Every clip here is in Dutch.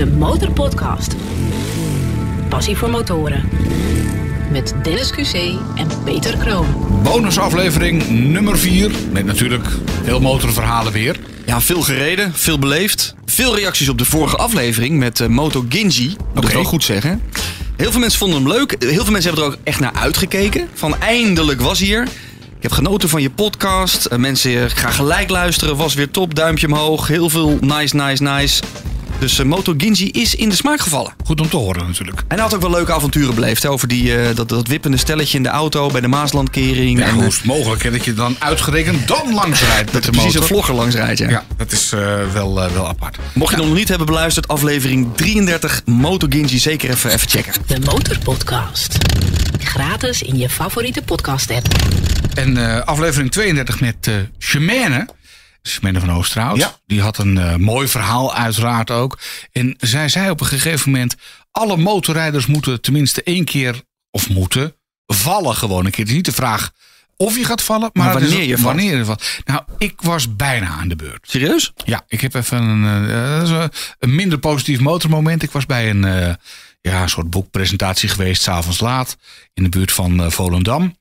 De Motorpodcast. Passie voor motoren. Met Dennis QC en Peter Kroon. Bonusaflevering nummer 4. Met natuurlijk veel motorverhalen weer. Ja, veel gereden, veel beleefd. Veel reacties op de vorige aflevering met eh, Moto Ginji. Dat okay. ik wel goed zeggen. Heel veel mensen vonden hem leuk. Heel veel mensen hebben er ook echt naar uitgekeken. Van eindelijk was hier. Ik heb genoten van je podcast. Eh, mensen eh, gaan gelijk luisteren. Was weer top. Duimpje omhoog. Heel veel nice, nice, nice. Dus eh, Moto Ginji is in de smaak gevallen. Goed om te horen natuurlijk. En hij had ook wel leuke avonturen beleefd. over die, eh, dat, dat wippende stelletje in de auto bij de Maaslandkering. en, hoe eh, is het mogelijk hè, dat je dan uitgerekend dan langsrijdt. met de motor? Precies een vlogger langsrijdt. ja. ja dat is wel, wel apart. Mocht je nog niet hebben beluisterd, aflevering 33 Moto Ginji. Zeker even, even checken. De Motorpodcast. Gratis in je favoriete podcast app. En aflevering 32 met uh, Chimène. Smenne dus van Oosterhout. Die had een eh, mooi verhaal uiteraard ook. En zij zei op een gegeven moment... alle motorrijders moeten tenminste één keer, of moeten, vallen gewoon een keer. Het is niet de vraag of je gaat vallen, maar, wanneer, je valt. wanneer valt. Nou, ik was bijna aan de beurt. Serieus? Ja, ik heb even een, eh, een minder positief motormoment. Ik was bij een eh, ja, soort boekpresentatie geweest, s'avonds laat... in de buurt van Volendam.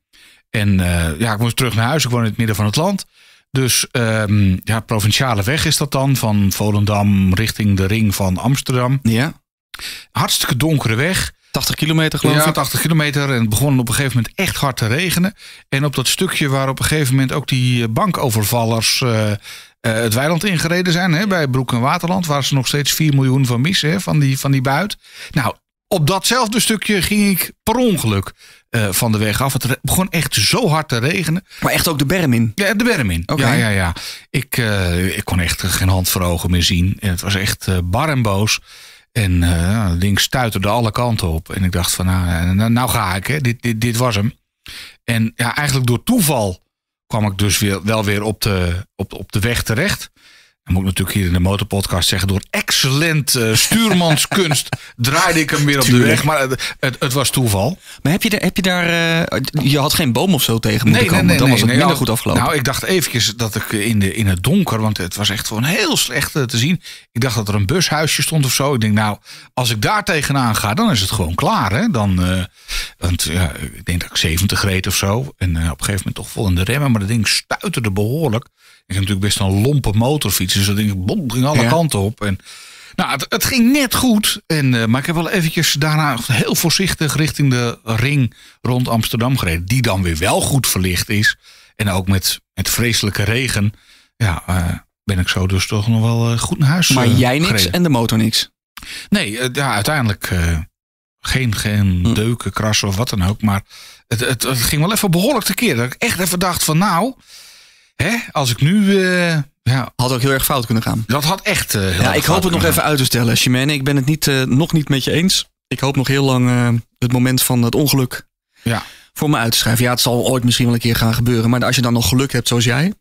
En ja, ik moest terug naar huis. Ik woon in het midden van het land. Dus ehm, ja, provinciale weg is dat dan, van Volendam richting de ring van Amsterdam. Ja. Hartstikke donkere weg. 80 kilometer geloof ik. Ja, 80 kilometer. En het begon op een gegeven moment echt hard te regenen. En op dat stukje waar op een gegeven moment ook die eh, bankovervallers eh, eh, het weiland ingereden zijn. Hè, bij Broek en Waterland. Waar ze nog steeds 4 miljoen van missen hè, van, die, van die buit. Nou, op datzelfde stukje ging ik per ongeluk eh, van de weg af. Het begon echt zo hard te regenen. Maar echt ook de berm in? Ja, de berm in. Oké. Ja, ja, ja. Ik, eh, ik kon echt geen hand voor ogen meer zien. En het was echt eh, bar en boos. En uh, links stuiterde alle kanten op. En ik dacht van, nou, nou, nou ga ik, hè. Dit, dit, dit was hem. En ja, eigenlijk door toeval kwam ik dus weer, wel weer op de, op, op de weg terecht moet ik natuurlijk hier in de motorpodcast zeggen. Door excellent uh, stuurmanskunst draaide ik hem weer op de weg. Maar het, het, was toeval. Maar heb je, daar, heb je daar... Eh, je had geen boom of zo tegen moeten nee, komen. Nee, dan was het minder nou, goed afgelopen. Nou, ik dacht eventjes dat ik in, de, in het donker... Want het was echt gewoon heel slecht eh, te zien. Ik dacht dat er een bushuisje stond of zo. Ik denk nou, als ik daar tegenaan ga, dan is het gewoon klaar. Hè? Dan, uh, want, ja, ik denk dat ik 70 reed of zo. En op een gegeven moment toch vol in de remmen. Maar dat ding stuiterde behoorlijk. Ik heb natuurlijk best een lompe motorfiets. Dus dat ding bom, ging alle kanten op. En, nou, het, ging net goed. En, eh, maar ik heb wel eventjes daarna heel voorzichtig richting de ring rond Amsterdam gereden. Die dan weer wel goed verlicht is. En ook met, met vreselijke regen. Ja, eh, ben ik zo dus toch nog wel eh, goed naar huis Maar jij niks en de motor niks? Nee, ja, uiteindelijk geen, geen hm. deuken, krassen of wat dan ook. Maar het, het, het ging wel even behoorlijk tekeer. Dat ik echt even dacht van nou hè, als ik nu. Eh, ja. Had ook heel erg fout kunnen gaan. Dat had echt. Eh, ja, ik hoop het nog even uit te stellen. Chimène, ik ben het niet, eh, nog niet met je eens. Ik hoop nog heel lang het moment van het ongeluk ja. voor me uit te schrijven. Ja, het zal ooit misschien wel een keer gaan gebeuren. Maar als je dan nog geluk hebt zoals jij,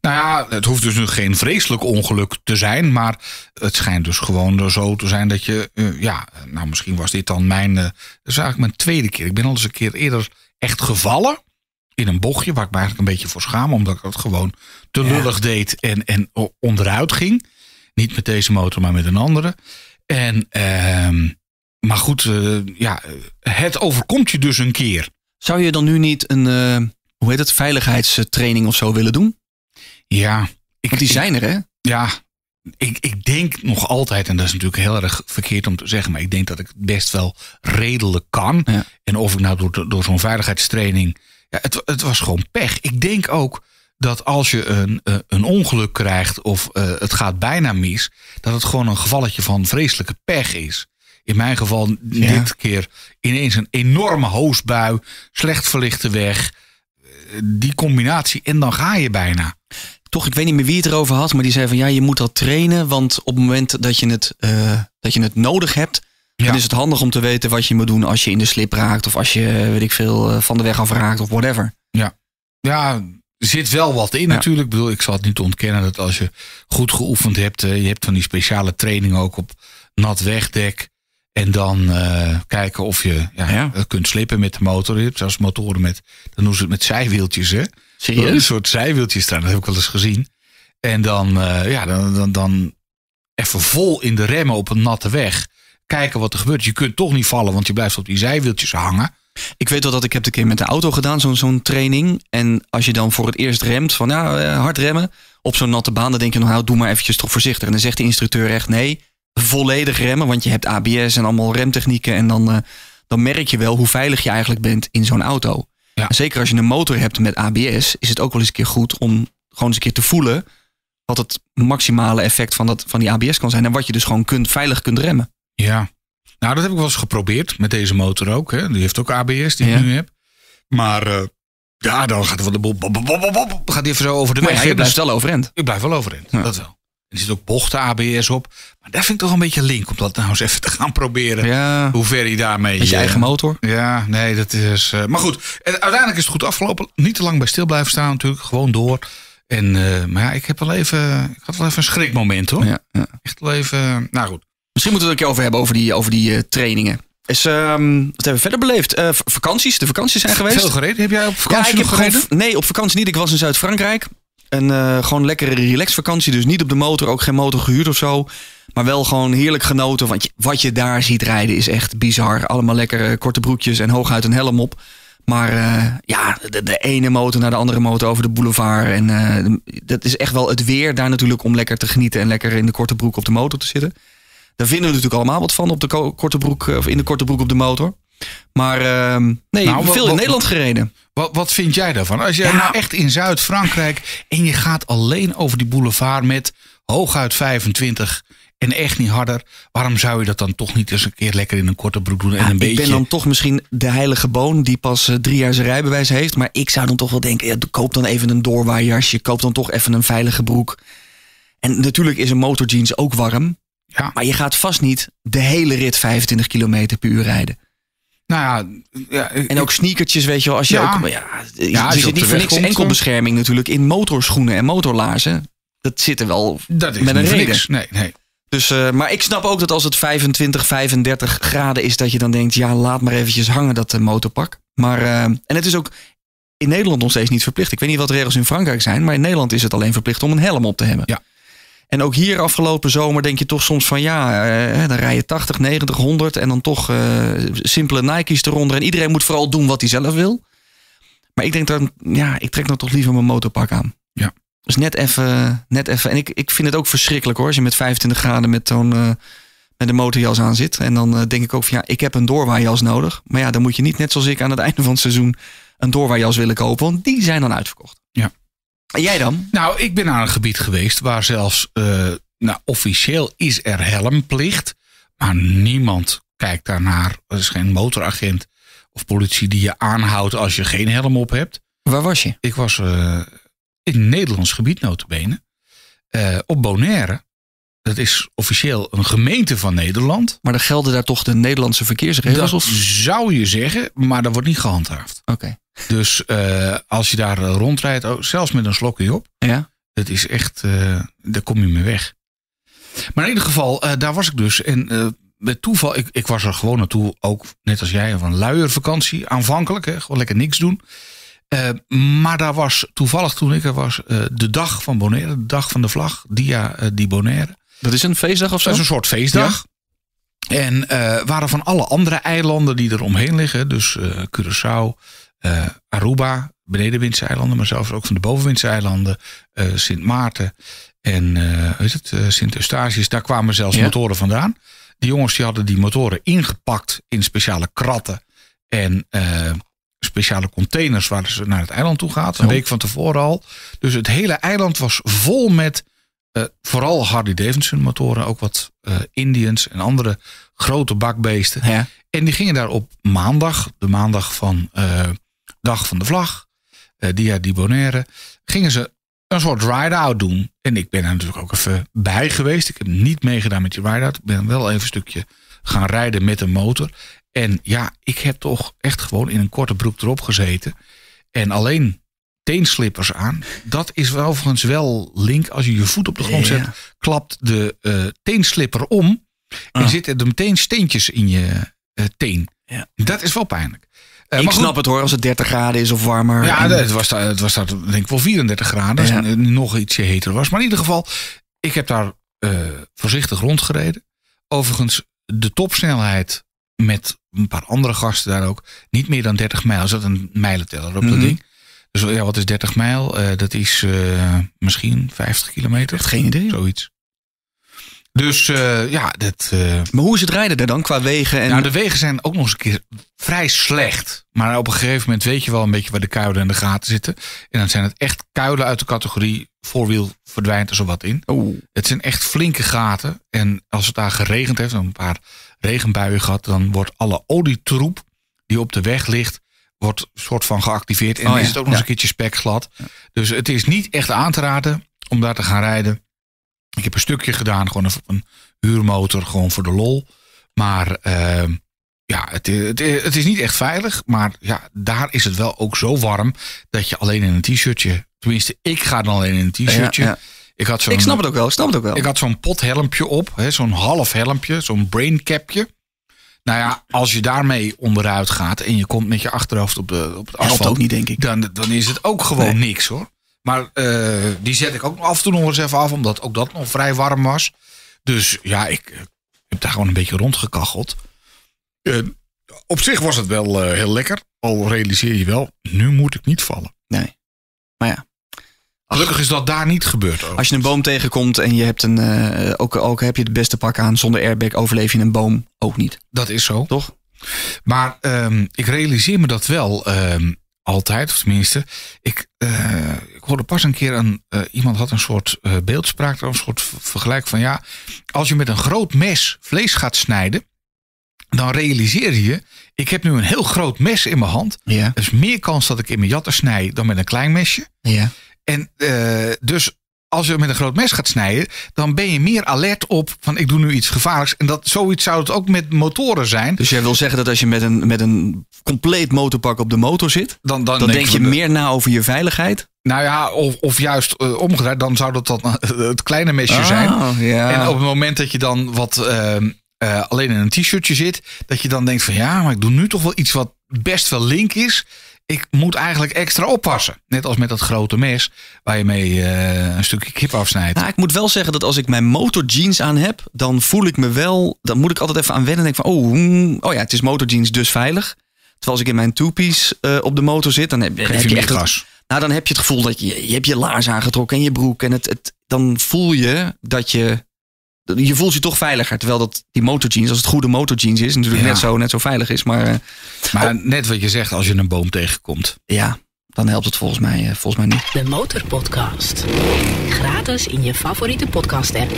nou ja, het hoeft dus nu geen vreselijk ongeluk te zijn. Maar het schijnt dus gewoon zo te zijn dat je. ja, nou misschien was dit dan mijn. Uh, dat is eigenlijk mijn tweede keer. Ik ben al eens een keer eerder echt gevallen in een bochtje, waar ik me eigenlijk een beetje voor schaam, omdat ik het gewoon te lullig deed en, en onderuit ging. Niet met deze motor, maar met een andere. En, ehm, maar goed, eh, ja, het overkomt je dus een keer. Zou je dan nu niet een, eh, hoe heet het, veiligheidstraining of zo willen doen? Ja. Ik, die zijn er, hè? Ja, ik, ik, denk nog altijd, en dat is natuurlijk heel erg verkeerd om te zeggen, maar ik denk dat ik best wel redelijk kan. En of ik nou door, door zo'n veiligheidstraining ja, het, het was gewoon pech. Ik denk ook dat als je een, eh, een ongeluk krijgt of eh, het gaat bijna mis, dat het gewoon een gevalletje van vreselijke pech is. In mijn geval dit keer ineens een enorme hoosbui, slecht verlichte weg. Eh, die combinatie en dan ga je bijna. Toch, ik weet niet meer wie het erover had, maar die zei van ja, je moet dat trainen, want op het moment dat je het, dat je het nodig hebt, ja. En is het handig om te weten wat je moet doen als je in de slip raakt. Of als je, eh, weet ik veel, eh, van de weg af raakt of whatever. Ja, ja er zit wel wat in natuurlijk. Ik bedoel, ik zal het niet ontkennen dat als je goed geoefend hebt. Eh, je hebt van die speciale training ook op nat wegdek. En dan kijken of je ja, ja. kunt slippen met de motor. Je hebt zelfs motoren met, dan doen ze het met zijwieltjes hè. Serieus? Een soort zijwieltjes staan, dat heb ik wel eens gezien. En dan, ja, dan, dan, dan even vol in de remmen op een natte weg kijken wat er gebeurt. Je kunt toch niet vallen, want je blijft op die zijwieltjes hangen. Ik weet wel dat ik heb een keer met de auto gedaan, zo'n training. En als je dan voor het eerst remt, van ja, eh, hard remmen. Op zo'n natte baan, dan denk je, nou doe maar eventjes toch voorzichtig. En dan zegt de instructeur echt, nee, volledig remmen. Want je hebt ABS en allemaal remtechnieken. En dan, eh, dan merk je wel hoe veilig je eigenlijk bent in zo'n auto. Ja. Zeker als je een motor hebt met ABS, is het ook wel eens een keer goed om gewoon eens een keer te voelen wat het maximale effect van, dat, van die ABS kan zijn. En wat je dus gewoon kunt, veilig kunt remmen. Ja, nou dat heb ik wel eens geprobeerd met deze motor ook. Hè. Die heeft ook ABS die ik nu heb. Maar eh, ja, dan gaat van de boel. gaat die even zo over de maar Ja, je blijft dus wel overeind. Ik blijf wel overend, Dat wel. Er zit ook bochten ABS op. Maar daar vind ik toch een beetje link om dat nou eens even te gaan proberen. Hoe ver hij daarmee. Met je eh, eigen motor? Ja, nee, dat is. Eh, maar goed, uiteindelijk is het goed afgelopen. Niet te lang bij stil blijven staan, natuurlijk. Gewoon door. En, maar ja, ik, heb wel even, ik had wel even een schrikmoment hoor. Ja, ja. Echt wel even. Nou goed. Misschien moeten we het ook een keer over hebben, over die, over die eh, trainingen. Is, ehm, wat hebben we verder beleefd? Eh, vakanties, de vakanties zijn geweest. Veel gereden? Heb jij op vakantie ja, gereden? nee, op vakantie niet. Ik was in Zuid-Frankrijk. Een eh, gewoon lekkere relaxvakantie. Dus niet op de motor, ook geen motor gehuurd of zo. Maar wel gewoon heerlijk genoten. Want wat je daar ziet rijden is echt bizar. Allemaal lekkere korte broekjes en hooguit een helm op. Maar ja, de, de, ene motor naar de andere motor over de boulevard. En dat is echt wel het weer daar natuurlijk om lekker te genieten. En lekker in de korte broek op de motor te zitten. Daar vinden we natuurlijk allemaal wat van op de korte broek, eh, of in de korte broek op de motor. Maar uh, nee, nou, veel in Nederland gereden. Wat, wat vind jij daarvan? Als jij nou, nou echt in Zuid-Frankrijk en je gaat alleen over die boulevard met hooguit 25 en echt niet harder. Waarom zou je dat dan toch niet eens een keer lekker in een korte broek doen? En een beetje? ik ben dan toch misschien de heilige boon die pas eh, drie jaar zijn rijbewijs heeft. Maar ik zou dan toch wel denken, ja, koop dan even een doorwaaijasje. Koop dan toch even een veilige broek. En natuurlijk is een motorjeans ook warm. Ja. Maar je gaat vast niet de hele rit 25 km per uur rijden. Nou ja, ja en ook sneakertjes, weet je wel. Als je ook, ja, ja er zit niet voor niks enkelbescherming natuurlijk in motorschoenen en motorlaarzen. Dat zit er wel met een reden. Niks. Nee, nee. Dus, eh, maar ik snap ook dat als het 25, 35 graden is, dat je dan denkt, ja, laat maar eventjes hangen dat eh, motorpak. Maar, eh, en het is ook in Nederland nog steeds niet verplicht. Ik weet niet wat de regels in Frankrijk zijn, maar in Nederland is het alleen verplicht om een helm op te hebben. Ja. En ook hier afgelopen zomer denk je toch soms van ja, eh, dan rij je 80, 90, 100 en dan toch eh, simpele Nike's eronder. En iedereen moet vooral doen wat hij zelf wil. Maar ik denk dan, ja, ik trek dan nou toch liever mijn motorpak aan. Ja. Dus net even, net even. En ik, ik vind het ook verschrikkelijk hoor, als je met 25 graden met zo'n... Eh, met de motorjas aan zit. En dan denk ik ook van ja, ik heb een doorwaaijas nodig. Maar ja, dan moet je niet net zoals ik aan het einde van het seizoen een doorwaaijas willen kopen. Want die zijn dan uitverkocht. Ja jij dan? Nou, ik ben naar een gebied geweest waar zelfs, eh, nou, officieel is er helmplicht. Maar niemand kijkt daarnaar. Er is geen motoragent of politie die je aanhoudt als je geen helm op hebt. Waar was je? Ik was uh, in Nederlands gebied notabene. Uh, op Bonaire dat is officieel een gemeente van Nederland. Maar dan gelden daar toch de Nederlandse verkeersregels? Dat zou je zeggen, maar dat wordt niet gehandhaafd. Oké. Dus eh, als je daar eh, rondrijdt, oh, zelfs met een slokje op, ja. dat is echt, eh, daar kom je mee weg. Maar in ieder geval, daar was ik dus. En met toeval, ik, ik was er gewoon naartoe, ook net als jij, van luiervakantie aanvankelijk. Hè, gewoon lekker niks doen. maar daar was toevallig toen ik er was, de dag van Bonaire, de dag van de vlag, dia die Bonaire. Dat is een feestdag of zo? Dat is een soort feestdag. En eh, waren van alle andere eilanden die er omheen liggen, dus uh, Curaçao, eh, Aruba, benedenwindse eilanden, maar zelfs ook van de bovenwindseilanden, eilanden, Sint Maarten en is het, Sint Eustatius, daar kwamen zelfs motoren vandaan. Die jongens die hadden die motoren ingepakt in speciale kratten en speciale containers waar ze naar het eiland toe gaat, een oh. week van tevoren al. Dus het hele eiland was vol met eh, vooral Harley Davidson motoren, ook wat uh, Indians en andere grote bakbeesten. Ja. En die gingen daar op maandag, de maandag van uh, Dag van de Vlag, Dia die Bonaire, gingen ze een soort ride-out doen. En ik ben er natuurlijk ook even bij geweest. Ik heb niet meegedaan met die ride-out. Ik ben wel even een stukje gaan rijden met een motor. En ja, ik heb toch echt gewoon in een korte broek erop gezeten. En alleen teenslippers aan. Dat is wel overigens wel link. Als je je voet op de grond zet, klapt de uh, teenslipper om. En ah. zitten er meteen steentjes in je eh, teen. Dat is wel pijnlijk. Eh, ik snap het hoor, als het 30 graden is of warmer. Ja, het was, daar, het was daar denk ik wel 34 graden. en nog ietsje heter was. Maar in ieder geval, ik heb daar voorzichtig rondgereden. Overigens, de topsnelheid met een paar andere gasten daar ook. Niet meer dan 30 mijl. Er zat een mijlenteller op dat mhm. ding. Dus ja, wat is 30 mijl? Eh, dat is eh, misschien 50 kilometer. Geen idee. Zoiets. Dus eh, ja, dat. maar hoe is het rijden daar dan qua wegen? En... Nou, de wegen zijn ook nog eens een keer vrij slecht. Maar op een gegeven moment weet je wel een beetje waar de kuilen en de gaten zitten. En dan zijn het echt kuilen uit de categorie voorwiel verdwijnt er zo wat in. Het zijn echt flinke gaten. En als het daar geregend heeft, een paar regenbuien gehad, dan wordt alle olietroep die op de weg ligt, wordt soort van geactiveerd. En oh is het ook nog eens een keertje glad, Dus het is niet echt aan te raden om daar te gaan rijden. Ik heb een stukje gedaan, gewoon op een huurmotor, gewoon voor de lol. Maar ehm, ja, het, het, is niet echt veilig. Maar ja, daar is het wel ook zo warm dat je alleen in een t-shirtje. Tenminste, ik ga dan alleen in een t-shirtje. Ik, had ik snap het ook wel, ik snap het ook wel. Ik had zo'n pothelmpje op, zo'n half helmpje, zo'n braincapje. Nou ja, als je daarmee onderuit gaat en je komt met je achterhoofd op, de, op het asfalt. ook niet, denk ik. Dan, dan is het ook gewoon niks hoor. Maar eh, die zet ik ook af en toe nog eens even af, omdat ook dat nog vrij warm was. Dus ja, ik eh, heb daar gewoon een beetje rondgekacheld. Eh, op zich was het wel heel lekker. Al realiseer je wel, nu moet ik niet vallen. Nee. Maar ja, Gelukkig is dat daar niet gebeurd. Als je een boom tegenkomt en je hebt een. Eh, ook, ook heb je het beste pak aan. Zonder airbag overleef je een boom ook niet. Dat is zo. Toch? Maar ehm, ik realiseer me dat wel ehm, altijd. Of tenminste, ik, eh, ik hoorde pas een keer een. Eh, iemand had een soort beeldspraak. Een soort vergelijk van ja. Als je met een groot mes vlees gaat snijden dan realiseer je, ik heb nu een heel groot mes in mijn hand. Ja. Is meer kans dat ik in mijn jatten snij dan met een klein mesje. Ja. En eh, dus als je met een groot mes gaat snijden, dan ben je meer alert op van ik doe nu iets gevaarlijks. En dat zoiets zou het ook met motoren zijn. Dus jij wil zeggen dat als je met een, met een compleet motorpak op de motor zit, dan, dan, denk, je meer na over je veiligheid? Nou ja, of, of juist uh, omgedraaid, dan zou dat dan eh, het kleine mesje ah, zijn. En op het moment dat je dan wat ehm, alleen in een t-shirtje zit, dat je dan denkt van ja, maar ik doe nu toch wel iets wat best wel link is ik moet eigenlijk extra oppassen. Net als met dat grote mes waar je mee eh, een stukje kip afsnijdt. Nou, ik moet wel zeggen dat als ik mijn motorjeans aan heb, dan voel ik me wel. Dan moet ik altijd even aan wennen. En denk van, oh, oh ja, het is motorjeans, dus veilig. Terwijl als ik in mijn two-piece eh, op de motor zit, dan heb, heb je, je echt nou, dan heb je het gevoel dat je, je hebt je laars aangetrokken en je broek. En het, het, dan voel je dat je je voelt je toch veiliger. Terwijl dat die jeans, als het goede jeans is, natuurlijk net, zo, net zo veilig is. Maar, eh, maar net wat je zegt, als je een boom tegenkomt. Ja, dan helpt het volgens mij, eh, volgens mij niet. De Motorpodcast. Gratis in je favoriete podcast app.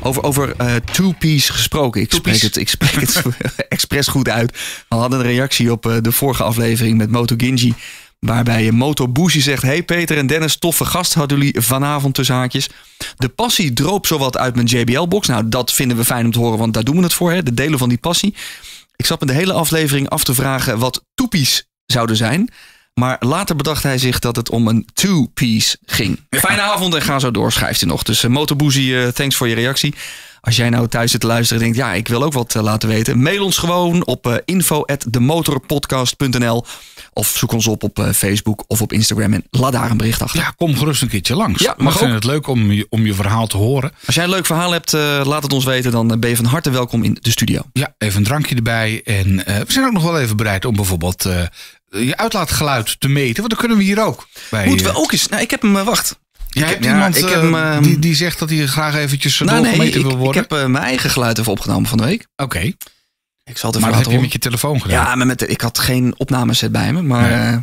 Over, over eh, two-piece gesproken. Ik spreek het, ik spreek het expres goed uit. We hadden een reactie op de vorige aflevering met Moto Ginji. Waarbij Moto Bushi zegt: Hey Peter en Dennis, toffe gast hadden jullie vanavond tussen haakjes. De passie droop zowat uit mijn JBL-box. Nou, dat vinden we fijn om te horen, want daar doen we het voor, hè? de delen van die passie. Ik zat me de hele aflevering af te vragen wat toepies zouden zijn. Maar later bedacht hij zich dat het om een two-piece ging. Fijne avond en ga zo door, schrijft hij nog. Dus uh, thanks voor je reactie. Als jij nou thuis zit te luisteren en denkt, ja, ik wil ook wat eh, laten weten. Mail ons gewoon op eh, info.demotorpodcast.nl of zoek ons op op eh, Facebook of op Instagram en laat daar een bericht achter. Ja, kom gerust een keertje langs. Ja, mag We vinden het leuk om je, om je verhaal te horen. Als jij een leuk verhaal hebt, laat het ons weten. Dan ben je van harte welkom in de studio. Ja, even een drankje erbij. En we zijn ook nog wel even bereid om bijvoorbeeld je uitlaatgeluid te meten. Want dan kunnen we hier ook. Bij, Moeten we ook eens. Nou, ik heb hem, wacht. Jij hebt iemand ik heb, iemand ehm, ehm, die, die zegt dat hij graag eventjes nou, nee, wil worden? Ik heb eh, mijn eigen geluid even opgenomen van de week. Oké. Ik zal het maar dat heb je met je telefoon gedaan? Ja, maar met ik had geen opnameset bij me. Maar, eh,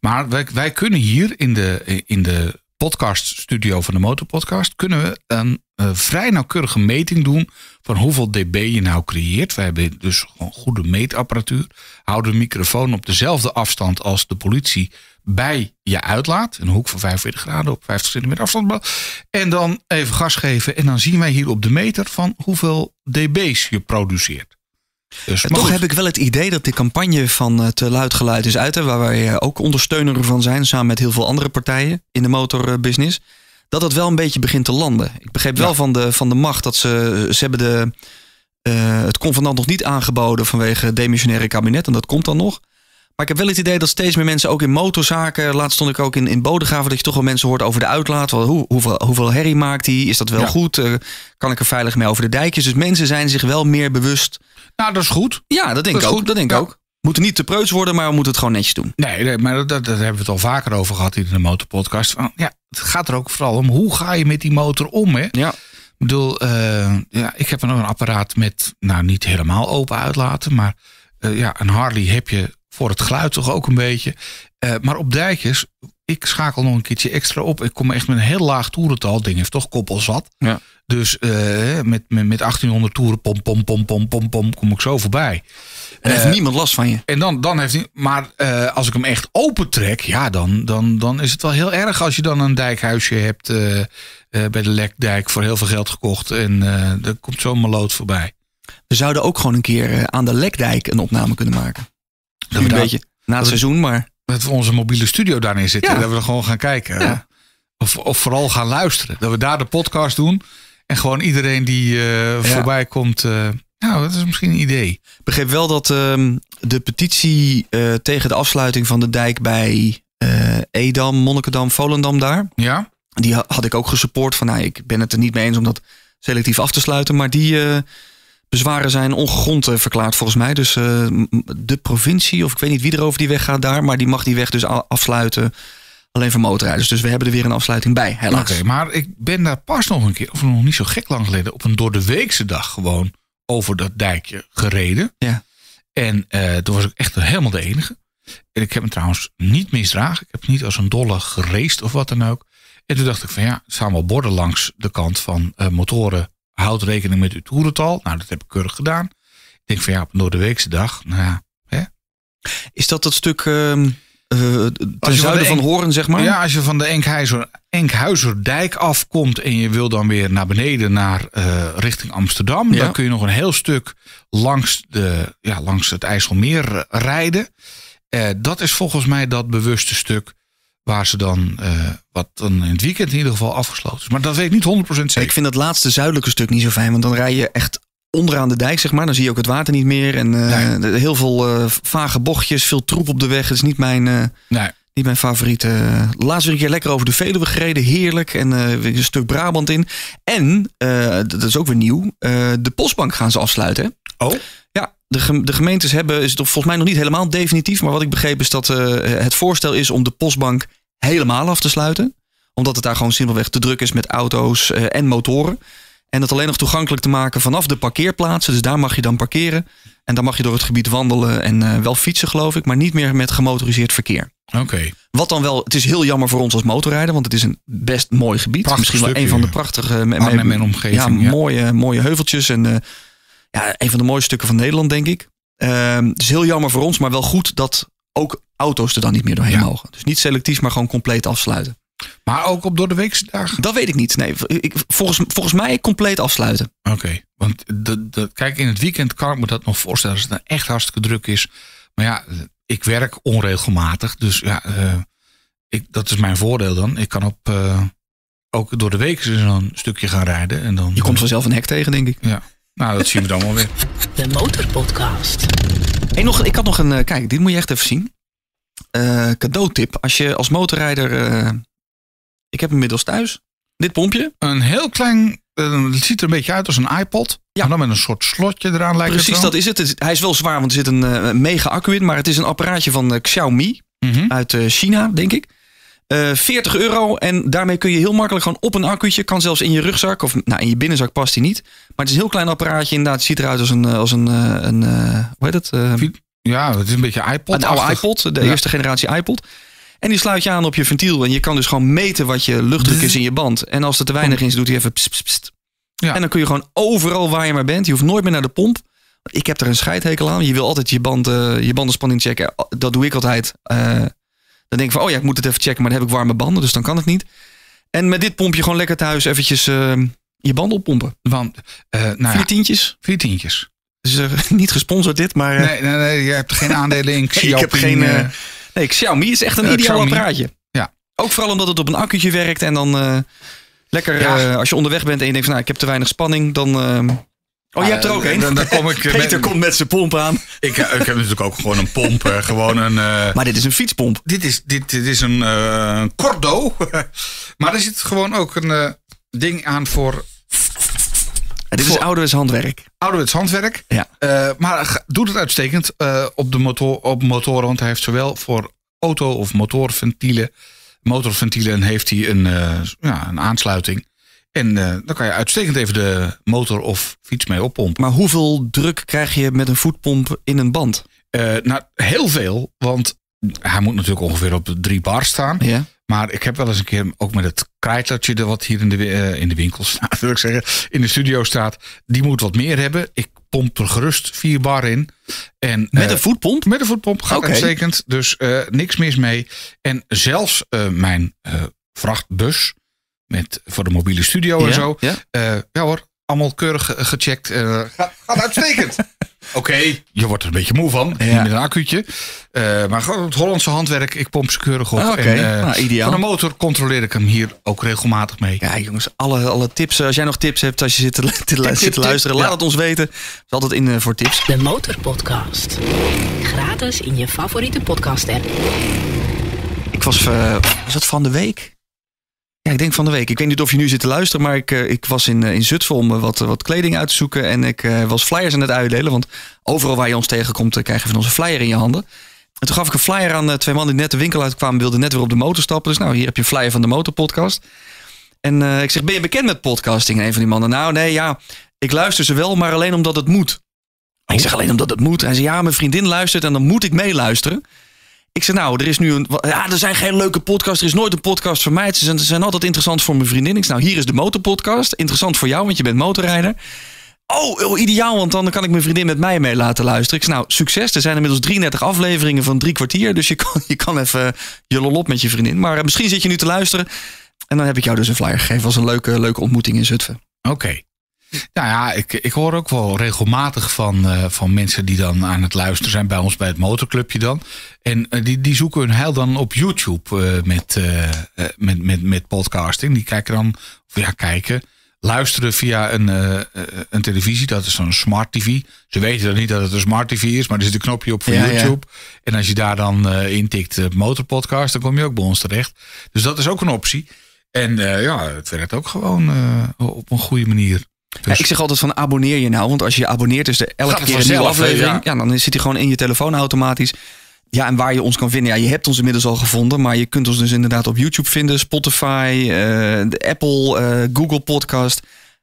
maar wij, kunnen hier in de, in de podcaststudio van de Motorpodcast... kunnen we een eh, vrij nauwkeurige meting doen van hoeveel dB je nou creëert. Wij hebben dus gewoon goede meetapparatuur. Houden de microfoon op dezelfde afstand als de politie bij je uitlaat. Een hoek van 45 graden op 50 centimeter afstand. En dan even gas geven. En dan zien wij hier op de meter van hoeveel dB's je produceert. Dus toch heb ik wel het idee dat de campagne van eh, Te Luid Geluid is uit, waar wij eh, ook ondersteuner van zijn, samen met heel veel andere partijen in de motorbusiness, dat dat wel een beetje begint te landen. Ik begreep wel van de, van de macht dat ze, eh, ze hebben de, het convenant nog niet aangeboden vanwege demissionaire kabinet, en dat komt dan nog. Maar ik heb wel het idee dat steeds meer mensen ook in motorzaken. Laatst stond ik ook in, in Bodegraven. Dat je toch wel mensen hoort over de uitlaat. Wel, hoe, hoeveel, hoeveel herrie maakt die? Is dat wel goed? Eh, kan ik er veilig mee over de dijkjes? Dus mensen zijn zich wel meer bewust. Nou, dat is goed. Ja, dat denk ik ook. Dat denk ik ook. Moet moeten niet te preuts worden, maar we moeten het gewoon netjes doen. Nee, maar dat, dat, hebben we het al vaker over gehad in de motorpodcast. ja, het gaat er ook vooral om hoe ga je met die motor om, hè? Ja. Ik bedoel, eh, ja, ik heb nog een apparaat met, nou niet helemaal open uitlaten, maar eh, ja, een Harley heb je voor het geluid toch ook een beetje. Eh, maar op dijkjes, ik schakel nog een keertje extra op. Ik kom echt met een heel laag toerental. Ding heeft toch koppel zat. Ja. Dus eh, met, met, met 1800 toeren, pom, pom, pom, pom, pom, pom, kom ik zo voorbij. En heeft eh, niemand last van je. En dan, dan heeft hij. Maar als ik hem echt open trek, ja, dan, dan, dan is het wel heel erg als je dan een dijkhuisje hebt bij de Lekdijk voor heel veel geld gekocht. En er komt zo'n lood voorbij. We zouden ook gewoon een keer aan de Lekdijk een opname kunnen maken dat een beetje na het seizoen, maar... Dat we onze mobiele studio daarin zitten. Ja. Dat we er gewoon gaan kijken. Eh, of, of vooral gaan luisteren. Dat we daar de podcast doen. En gewoon iedereen die eh, voorbij komt... Uh, nou, dat is misschien een idee. Ik begreep wel dat ehm, de petitie tegen de afsluiting van de dijk bij Edam, Monnikendam, Volendam daar. Ja. Die had ik ook gesupport van, nou, ik ben het er niet mee eens om dat selectief af te sluiten. Maar die, bezwaren zijn ongegrond eh, verklaard volgens mij. Dus eh, de provincie, of ik weet niet wie er over die weg gaat daar, maar die mag die weg dus afsluiten. Alleen voor motorrijders. Dus we hebben er weer een afsluiting bij, helaas. Oké, maar ik ben daar pas nog een keer, of nog niet zo gek lang geleden, op een door de weekse dag gewoon over dat dijkje gereden. Ja. En eh, toen was ik echt helemaal de enige. En ik heb me trouwens niet misdragen. Ik heb niet als een dolle gereest of wat dan ook. En toen dacht ik van ja, er staan wel borden langs de kant van motoren houd rekening met uw toerental. Nou, dat heb ik keurig gedaan. Ik denk van ja, op Noorderweekse dag, nou ja. Hè? Is dat dat stuk uh, uh, als je zuiden van, van, Horen, zeg maar? Ja, als je van de Enkhuizer, Enkhuizerdijk afkomt en je wil dan weer naar beneden, naar eh, richting Amsterdam. Dan kun je nog een heel stuk langs, de, ja, langs het IJsselmeer rijden. Eh, dat is volgens mij dat bewuste stuk Waar ze dan, eh, wat dan in het weekend in ieder geval afgesloten is. Maar dat weet ik niet 100% zeker. Ik vind dat laatste zuidelijke stuk niet zo fijn. Want dan rij je echt onderaan de dijk, zeg maar. Dan zie je ook het water niet meer. En eh, heel veel eh, vage bochtjes, veel troep op de weg. Dat is niet mijn, nee. niet mijn favoriete. Laatst weer een keer lekker over de Veluwe gereden. Heerlijk. En weer een stuk Brabant in. En, dat is ook weer nieuw, de postbank gaan ze afsluiten. Oh? Ja, de, gemeentes hebben, is het volgens mij nog niet helemaal definitief. Maar wat ik begreep is dat eh, het voorstel is om de postbank helemaal af te sluiten. Omdat het daar gewoon simpelweg te druk is met auto's eh, en motoren. En dat alleen nog toegankelijk te maken vanaf de parkeerplaatsen. Dus daar mag je dan parkeren. En dan mag je door het gebied wandelen en eh, wel fietsen, geloof ik. Maar niet meer met gemotoriseerd verkeer. Oké. Wat dan wel, het is heel jammer voor ons als motorrijder. Want het is een best mooi gebied. Misschien wel een van de prachtige. Arnhem en omgeving. Ja, ja, Mooie, mooie heuveltjes en ja, een van de mooiste stukken van Nederland, denk ik. Ehm, het is heel jammer voor ons, maar wel goed dat ook auto's er dan niet meer doorheen mogen. Dus niet selectief, maar gewoon compleet afsluiten. Maar ook op door de weekse dagen? Dat weet ik niet. Nee, ik, volgens, volgens mij compleet afsluiten. Oké, want de, de, kijk, in het weekend kan ik me dat nog voorstellen. Als het nou echt hartstikke druk is. Maar ja, ik werk onregelmatig. Dus ja, eh, ik, dat is mijn voordeel dan. Ik kan op, eh, ook door de week een stukje gaan rijden. En dan, je komt vanzelf een hek tegen, denk ik. Ja. Nou, dat zien we dan wel weer. De Motorpodcast. Hey, nog, ik had nog een. Eh, kijk, dit moet je echt even zien. Eh, Cadeau tip Als je als motorrijder. Eh, ik heb inmiddels thuis. Dit pompje. Een heel klein. het ziet er een beetje uit als een iPod. Ja. Maar dan met een soort slotje eraan lijkt Precies, dat is het. Hij is wel zwaar, want er zit een mega accu in. Maar het is een apparaatje van Xiaomi. Mhm. Uit China, denk ik. 40 eh, euro en daarmee kun je heel makkelijk gewoon op een accu'tje. Kan zelfs in je rugzak of nou, in je binnenzak past die niet. Maar het is een heel klein apparaatje inderdaad. het ziet eruit als een, eh, als een, eh, een hoe heet het? ja, het is een beetje iPod. Een oude iPod, de eerste generatie iPod. En die sluit je aan op je ventiel. En je kan dus gewoon meten wat je luchtdruk is in je band. En als er te weinig is, doet hij even pst, Ja. En dan kun je gewoon overal waar je maar bent. Je hoeft nooit meer naar de pomp. Ik heb er een scheidhekel aan. Je wil altijd je, band, je bandenspanning checken. Dat doe ik altijd. Dan denk ik van, oh ja, ik moet het even checken, maar dan heb ik warme banden, dus dan kan het niet. En met dit pompje gewoon lekker thuis eventjes ehm, je banden oppompen. Want, uh, nou ja, vier tientjes. Vier tientjes. Dus eh, niet gesponsord dit, maar... Eh, nee, nee, nee, je hebt geen aandelen in Xiaomi. ik heb geen... nee, Xiaomi is echt een ideaal apparaatje. Ja. Ook vooral omdat het op een accu'tje werkt en dan... Lekker als je onderweg bent en je denkt van nou, ik heb te weinig spanning, dan ehm, Oh, je hebt er eh, ook één. Dan, kom ik eh, Peter komt met zijn pomp aan. Ik, eh, ik heb natuurlijk ook gewoon een pomp. gewoon een, maar dit is een fietspomp. Dit is, dit, dit is een uh, cordo. maar er zit gewoon ook een ding aan voor... dit is ouderwets handwerk. Ouderwets handwerk. Ja. maar doet het uitstekend op, de motor, op motoren. Want hij heeft zowel voor auto of motorventielen... Motorventielen heeft hij een, ja, een aansluiting. En eh, dan kan je uitstekend even de motor of fiets mee oppompen. Maar hoeveel druk krijg je met een voetpomp in een band? Eh, nou, heel veel. Want hij moet natuurlijk ongeveer op drie bar staan. Ja. Maar ik heb wel eens een keer ook met het krijtertje wat hier in de, uh, in de winkel staat, wil ik zeggen, in de studio staat. Die moet wat meer hebben. Ik pomp er gerust vier bar in. En, met een voetpomp? Met een voetpomp, gaat okay. uitstekend. Dus niks mis mee. En zelfs mijn vrachtbus, met, voor de mobiele studio en zo. Ja, eh, ja hoor, allemaal keurig gecheckt. Eh, gaat, uitstekend. Oké, je wordt er een beetje moe van. Ja. Met een accuutje. Eh, maar maar het Hollandse handwerk, ik pomp ze keurig op. Ah, en, nou, ideaal. Van de motor controleer ik hem hier ook regelmatig mee. Ja, jongens, alle, alle tips. Als jij nog tips hebt als je zit te, luisteren, laat het ons weten. Het altijd in voor tips. De Motorpodcast. Gratis in je favoriete podcast app. Ik was, was het van de week? Ja, ik denk van de week. Ik weet niet of je nu zit te luisteren, maar ik, eh, ik was in, eh, in Zutphen om eh, wat, wat kleding uit te zoeken. En ik was flyers aan het uitdelen. Want overal waar je ons tegenkomt, krijg je van onze flyer in je handen. En toen gaf ik een flyer aan twee mannen die net de winkel uitkwamen, wilden net weer op de motor stappen. Dus nou, hier heb je een flyer van de motorpodcast. En ik zeg, ben je bekend met podcasting? En een van die mannen, nou nee, ja, ik luister ze wel, maar alleen omdat het moet. En ik zeg alleen omdat het moet. en zei, ja, mijn vriendin luistert en dan moet ik meeluisteren. Ik zei, nou, er is nu een. Ja, er zijn geen leuke podcasts. Er is nooit een podcast voor mij. Ze zijn, zijn altijd interessant voor mijn vriendin. Ik zei, nou, hier is de motorpodcast. Interessant voor jou, want je bent motorrijder. Oh, oh, ideaal, want dan kan ik mijn vriendin met mij mee laten luisteren. Ik zei, nou, succes. Er zijn inmiddels 33 afleveringen van drie kwartier. Dus je kan, je kan even je lol op met je vriendin. Maar eh, misschien zit je nu te luisteren. En dan heb ik jou dus een flyer gegeven als een leuke, leuke ontmoeting in Zutphen. Oké. Nou ja, ik, ik hoor ook wel regelmatig van, eh, van mensen die dan aan het luisteren zijn bij ons bij het motorclubje dan. En eh, die, die zoeken hun heil dan op YouTube eh, met, met, met, met podcasting. Die kijken dan, of ja, kijken, luisteren via een, een televisie. Dat is zo'n smart tv. Ze weten dan niet dat het een smart tv is, maar er zit een knopje op voor YouTube. En als je daar dan intikt motorpodcast, dan kom je ook bij ons terecht. Dus dat is ook een optie. En ja, het werkt ook gewoon op een goede manier. Dus- ik zeg altijd van abonneer je nou. Want als je je abonneert is er elke Gaat keer een nieuwe aflevering. Ja. ja. dan zit hij gewoon in je telefoon automatisch. Ja, en waar je ons kan vinden. Ja, je hebt ons inmiddels al gevonden. Maar je kunt ons dus inderdaad op YouTube vinden. Spotify, eh, de Apple, eh, Google Podcast.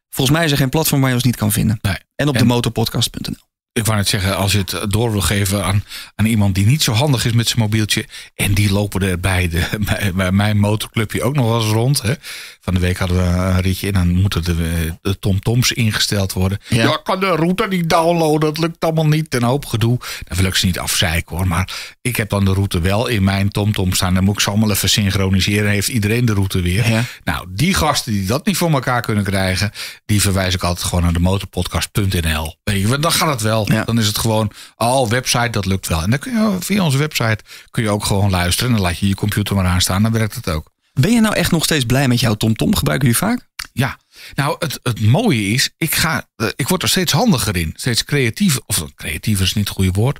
Volgens mij is er geen platform waar je ons niet kan vinden. Nee. En op de motorpodcast.nl ik wou net zeggen, als je het door wil geven aan, aan iemand die niet zo handig is met zijn mobieltje. En die lopen er bij, de, bij, bij mijn motorclubje ook nog wel eens rond. Hè. Van de week hadden we een ritje en dan moeten de, de tomtoms ingesteld worden. Ja. ik kan de route niet downloaden, dat lukt allemaal niet. Een hoop gedoe. Dan wil ik ze niet afzeiken hoor. Maar ik heb dan de route wel in mijn tomtom staan. Dan moet ik ze allemaal even synchroniseren. Heeft iedereen de route weer. Nou, die gasten die dat niet voor elkaar kunnen krijgen, die verwijs ik altijd gewoon naar de motorpodcast.nl. Dan gaat het wel. Ja. Dan is het gewoon, al website, dat lukt wel. En dan kun je, via onze website kun je ook gewoon luisteren. En dan laat je je computer maar aanstaan, dan werkt het ook. Ben je nou echt nog steeds blij met jouw TomTom? Gebruiken jullie vaak? Ja, nou het, het mooie is, ik, ga, eh, ik word er steeds handiger in. Steeds creatiever, of creatiever is niet het goede woord.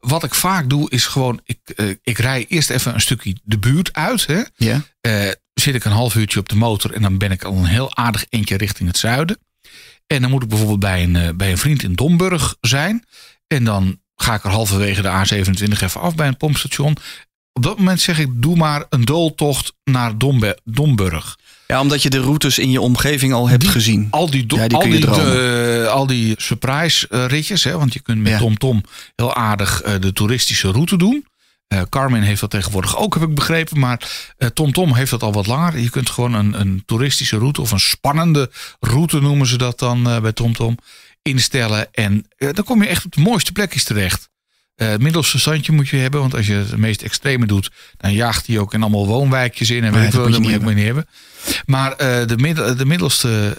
Wat ik vaak doe is gewoon, ik, uh, ik rij eerst even een stukje de buurt uit. Hè. Ja. Eh, zit ik een half uurtje op de motor en dan ben ik al een heel aardig eentje richting het zuiden. En dan moet ik bijvoorbeeld bij een, eh, bij een vriend in Domburg zijn. En dan ga ik er halverwege de A27 even af bij een pompstation. Op dat moment zeg ik, doe maar een dooltocht naar Dombe Domburg. Ja, omdat je de routes in je omgeving al hebt gezien. Al die, ja, die al, die eh, al die surprise eh, ritjes. Hè, want je kunt met TomTom Tom heel aardig de toeristische route doen. Uh, Carmen heeft dat tegenwoordig ook, heb ik begrepen. Maar TomTom eh, Tom heeft dat al wat langer. Je kunt gewoon een, een, toeristische route of een spannende route noemen ze dat dan eh, bij TomTom Tom, instellen. En dan kom je echt op de mooiste plekjes terecht. het middelste standje moet je hebben, want als je het meest extreme doet, dan jaagt hij ook in allemaal woonwijkjes in en weet je wel, dat moet je ook niet hebben. Maar de, de middelste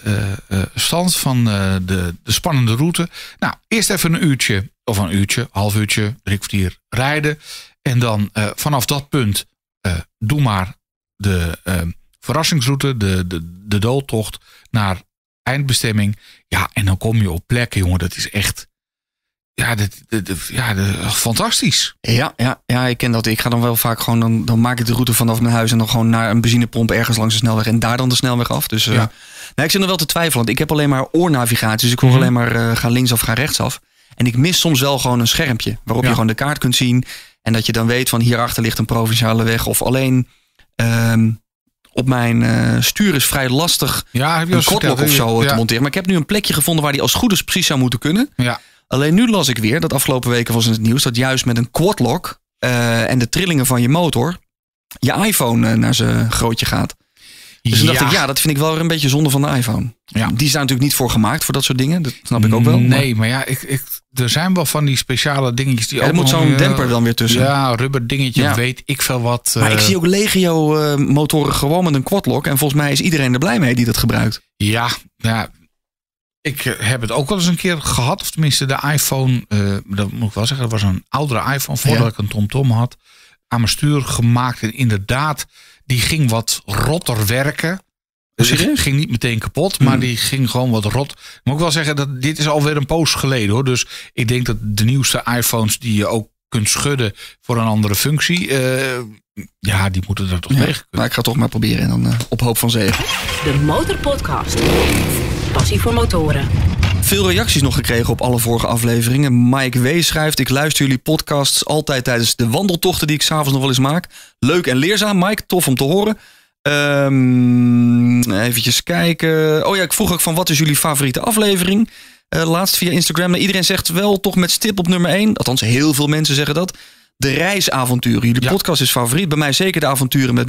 stand van de, de, spannende route. Nou, eerst even een uurtje, of een uurtje, half uurtje, drie kwartier rijden. En dan eh, vanaf dat punt eh, doe maar de eh, verrassingsroute, de, de, de dooltocht naar eindbestemming. Ja, en dan kom je op plekken, jongen, dat is echt. Ja, dit, dit, ja fantastisch. Ja, ja, ja, ik ken dat. Ik ga dan wel vaak gewoon, dan, dan maak ik de route vanaf mijn huis en dan gewoon naar een benzinepomp ergens langs de snelweg en daar dan de snelweg af. Dus nou, ik zit nog wel te twijfelen, want ik heb alleen maar oornavigatie, dus ik hoor mm -hmm. alleen maar ga linksaf, rechts rechtsaf. En ik mis soms wel gewoon een schermpje waarop je gewoon de kaart kunt zien. En dat je dan weet van hierachter ligt een provinciale weg. Of alleen ehm, op mijn eh, stuur is vrij lastig een kotlok of zo eh, te monteren. Maar ik heb nu een plekje gevonden waar die als goed is precies zou moeten kunnen. Ja. Alleen nu las ik weer, dat afgelopen weken was in het nieuws, dat juist met een quadlock eh, en de trillingen van je motor je iPhone naar zijn grootje gaat. Dus toen ja. dacht ik, ja, dat vind ik wel een beetje zonde van de iPhone. Ja. Die zijn natuurlijk niet voor gemaakt voor dat soort dingen. Dat snap ik ook wel. Nee, maar, ja, ik, ik, er zijn wel van die speciale dingetjes die ja, Er moet zo'n eh, demper dan weer tussen. Ja, rubber dingetje, weet ik veel wat. Maar ik eh. zie ook Legio eh, motoren gewoon met een quadlock. En volgens mij is iedereen er blij mee die dat gebruikt. Ja, ja. Ik heb het ook wel eens een keer gehad. Of tenminste de iPhone, dat moet ik wel zeggen. Dat was een oudere iPhone voordat ik een TomTom had. Aan mijn stuur gemaakt. En inderdaad die ging wat rotter werken. Dus die ging niet meteen kapot, maar hmm. die ging gewoon wat rot. Moet ik wel zeggen, dat dit is alweer een poos geleden hoor. Dus ik denk dat de nieuwste iPhones die je ook kunt schudden voor een andere functie. Eh, ja, die moeten er toch ja, Maar ik ga toch maar proberen en dan eh, op hoop van zeven. De Motorpodcast passie voor motoren. Veel reacties nog gekregen op alle vorige afleveringen. Mike W. schrijft: Ik luister jullie podcasts altijd tijdens de wandeltochten die ik s'avonds nog wel eens maak. Leuk en leerzaam, Mike. Tof om te horen. Ehm, Even kijken. Oh ja, ik vroeg ook van wat is jullie favoriete aflevering? Eh, laatst via Instagram. Nou, iedereen zegt wel toch met stip op nummer 1. Althans, heel veel mensen zeggen dat de reisavonturen. Jullie podcast is favoriet. Bij mij zeker de avonturen met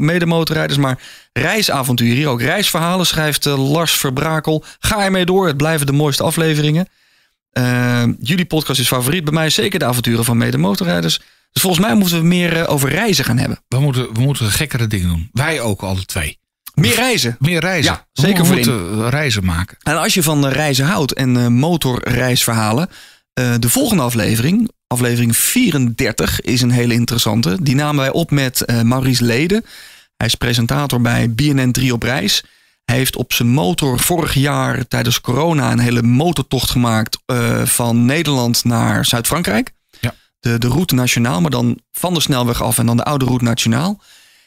medemotorrijders. Maar reisavonturen hier ook. Reisverhalen schrijft eh, Lars Verbrakel. Ga ermee door. Het blijven de mooiste afleveringen. Eh, jullie podcast is favoriet. Bij mij zeker de avonturen van medemotorrijders. Dus volgens mij moeten we meer eh, over reizen gaan hebben. We moeten, we moeten gekkere dingen doen. Wij ook alle twee. Meer reizen. Meer reizen. zeker. moeten reizen maken. En als je van reizen houdt en motorreisverhalen. de volgende aflevering Aflevering 34 is een hele interessante. Die namen wij op met eh, Maurice Leden. Hij is presentator bij BNN 3 op reis. Hij heeft op zijn motor vorig jaar tijdens corona een hele motortocht gemaakt eh, van Nederland naar Zuid-Frankrijk. Ja. De, de route nationaal, maar dan van de snelweg af en dan de oude route nationaal.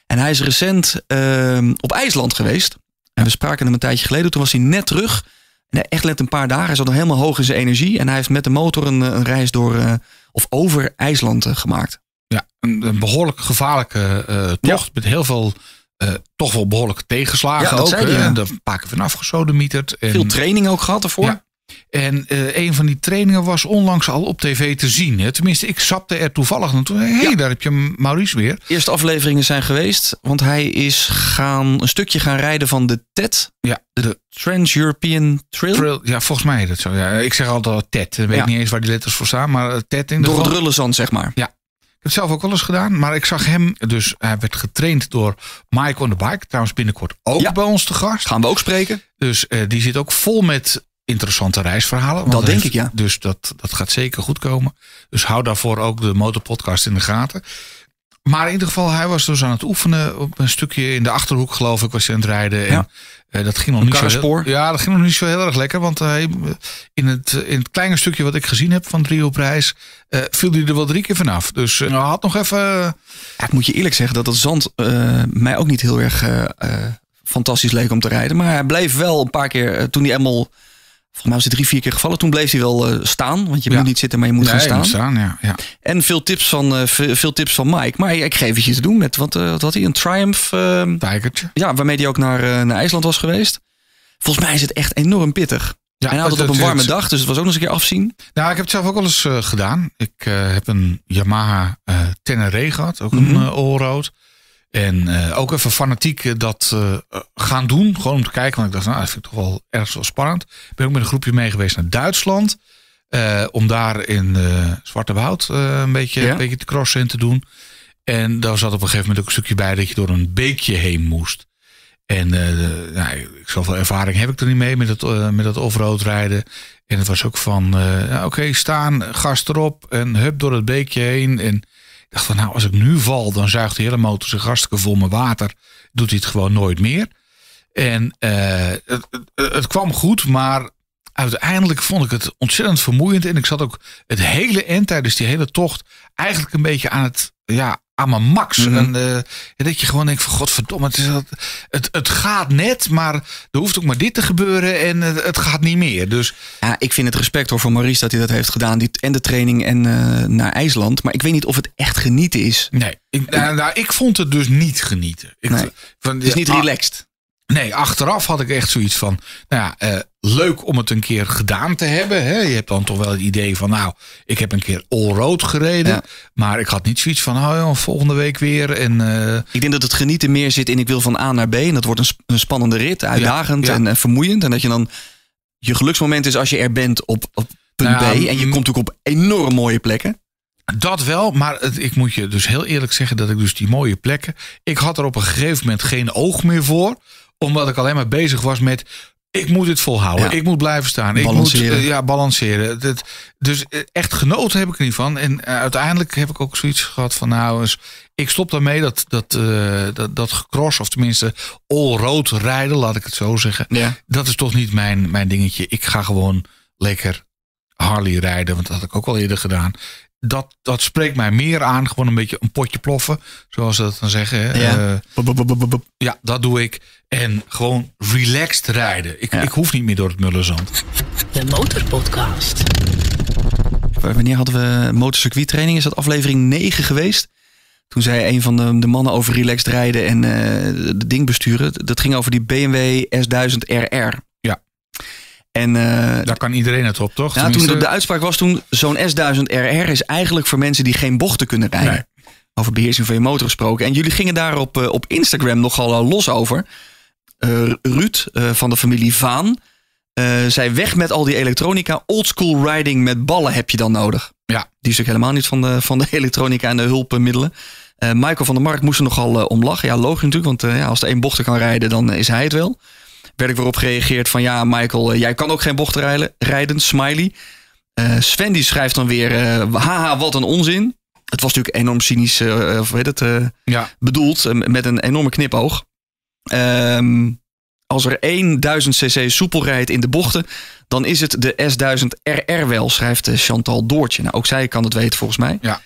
En hij is recent ehm, op IJsland geweest. En we spraken hem een tijdje geleden. Toen was hij net terug. En echt net een paar dagen. Hij zat nog helemaal hoog in zijn energie. En hij heeft met de motor een, eh, een reis door, of over IJsland gemaakt. Ja, een, behoorlijk gevaarlijke eh, tocht met heel veel eh, toch wel behoorlijk tegenslagen. Ja, dat ook, die, ja. En er paar keer vanaf gesodemieterd. En... Veel training ook gehad ervoor. Ja, en eh, een van die trainingen was onlangs al op tv te zien. Tenminste, ik zapte er toevallig naartoe. Hé, hey, daar heb je Maurice weer. eerste afleveringen zijn geweest, want hij is gaan, een stukje gaan rijden van de TED. Ja, de, Trans-European Trail. Ja, volgens mij is dat zo. Ja, ik zeg altijd TED. Ik weet niet eens waar die letters voor staan, maar eh, TED in de Door het rullenzand, zeg maar. Ja, ik heb het zelf ook wel eens gedaan, maar ik zag hem, dus hij werd getraind door Mike on the Bike. Trouwens, binnenkort ook bij ons te gast. Gaan we ook spreken. Dus eh, die zit ook vol met interessante reisverhalen. Dat denk ik, ja. Dus dat, dat gaat zeker goed komen. Dus hou daarvoor ook de motorpodcast in de gaten. Maar in ieder geval, hij was dus aan het oefenen op een stukje in de achterhoek, geloof ik, was hij aan het rijden. En, ja. Eh, dat ging nog niet zo heel, Ja, dat ging nog niet zo heel erg lekker. Want hij, eh, in, het, in het kleine stukje wat ik gezien heb van Rio Prijs, uh, eh, viel hij er wel drie keer vanaf. Dus hij had nog even. ik moet je eerlijk zeggen dat dat zand mij ook niet heel erg fantastisch leek om te rijden. Maar hij bleef wel een paar keer, toen hij eenmaal Volgens mij was hij drie, vier keer gevallen. Toen bleef hij wel eh, staan. Want je moet niet zitten, maar je moet gaan staan. Moet staan ja, ja. En veel tips, van, eh, veel tips van Mike. Maar ik geef je te doen met, wat, eh, wat had hij? Een Triumph. Ehm, Tigertje. Ja, waarmee hij ook naar, naar IJsland was geweest. Volgens mij is het echt enorm pittig. en hij had het, op een warme dag, dus het was ook nog eens een keer afzien. Nou, ik heb het zelf ook al eens gedaan. Ik heb een Yamaha Tenere gehad, ook mhm. een Allroad. En eh, ook even fanatiek eh, dat eh, gaan doen. Gewoon om te kijken. Want ik dacht, nou, dat vind ik toch wel erg wel spannend. ben ook met een groepje mee geweest naar Duitsland. om daar in Zwarte Woud een, beetje, een beetje te crossen en te doen. En daar zat op een gegeven moment ook een stukje bij dat je door een beekje heen moest. En nou, zoveel ervaring heb ik er niet mee met dat, met dat offroad rijden. En het was ook van, nou, oké, staan, gas erop en hup door het beekje heen. En dacht van nou, als ik nu val, dan zuigt de hele motor zich hartstikke vol met water. Doet hij het gewoon nooit meer. En eh, het, het, kwam goed, maar uiteindelijk vond ik het ontzettend vermoeiend. En ik zat ook het hele end tijdens die hele tocht eigenlijk een beetje aan het, ja, aan mijn max. Mhm. en, eh, dat je gewoon denkt van godverdomme, het, het, het gaat net, maar er hoeft ook maar dit te gebeuren en het, eh, het gaat niet meer. Dus... Ja, ik vind het respect hoor voor Maurice dat hij dat heeft gedaan. Die, en de training en eh, naar IJsland. Maar ik weet niet of het echt genieten is. Nee, ik, nou, nou ik vond het dus niet genieten. Ik, nee. van, is niet ah, relaxed. Nee, achteraf had ik echt zoiets van, nou ja, eh, leuk om het een keer gedaan te hebben. Hè? Je hebt dan toch wel het idee van, nou, ik heb een keer all-road gereden. Maar ik had niet zoiets van, oh ja, volgende week weer. En, eh, Ik denk dat het genieten meer zit in, ik wil van A naar B. En dat wordt een, spannende rit, uitdagend en, eh, vermoeiend. En dat je dan, je geluksmoment is als je er bent op, op punt nou B. En je mm. komt ook op enorm mooie plekken. Dat wel, maar ik moet je dus heel eerlijk zeggen dat ik dus die mooie plekken... Ik had er op een gegeven moment geen oog meer voor omdat ik alleen maar bezig was met ik moet het volhouden. Ik moet blijven staan. Ik moet eh, ja, balanceren. dus eh, echt genoten heb ik er niet van. En eh, uiteindelijk heb ik ook zoiets gehad van nou eens. Ik stop daarmee dat, dat, dat, dat gecross, of tenminste all-road rijden, laat ik het zo zeggen. Dat is toch niet mijn, mijn dingetje. Ik ga gewoon lekker Harley rijden, want dat had ik ook al eerder gedaan dat, dat spreekt mij meer aan. Gewoon een beetje een potje ploffen, zoals ze dat dan zeggen. Ja. Eh, ja, dat doe ik. En gewoon relaxed rijden. Ik, ik hoef niet meer door het mullenzand. De Motorpodcast. Wanneer hadden we training? Is dat aflevering 9 geweest? Toen zei een van de, de mannen over relaxed rijden en het eh, ding besturen. Dat ging over die BMW S1000 RR. Ja. En, eh, Daar kan iedereen het op, toch? toen de, uitspraak was toen, zo'n S1000 RR is eigenlijk voor mensen die geen bochten kunnen rijden. Over beheersing van je motor gesproken. En jullie gingen daar op, eh, op Instagram nogal eh, los over. Ruud van de familie Vaan zei weg met al die elektronica. Oldschool riding met ballen heb je dan nodig. Ja. Die is natuurlijk helemaal niet van de, van de elektronica en de hulpmiddelen. Michael van der Mark moest er nogal om lachen. Ja, logisch natuurlijk, want ja, als er één bochten kan rijden, dan is hij het wel werd ik weer op gereageerd van ja, Michael, eh, jij kan ook geen bochten rijden, rijden smiley. Uh, Sven die schrijft dan weer, eh, haha, wat een onzin. Het was natuurlijk enorm cynisch of weet het, ja. bedoeld, met een enorme knipoog. Ehm, als er 1000 cc soepel rijdt in de bochten, dan is het de S1000 RR wel, schrijft Chantal Doortje. Nou, ook zij kan het weten volgens mij. Ja.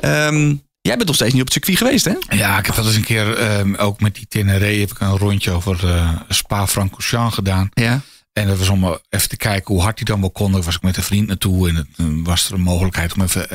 Ehm, Jij bent nog steeds niet op circuit geweest, hè? Ja, ik heb dat eens een keer, ehm, ook met die TNR, heb ik een rondje over uh, Spa-Francorchamps gedaan. Ja. En dat was om even te kijken hoe hard hij dan wel kon. Daar was ik met een vriend naartoe en het, eh, was er een mogelijkheid om even,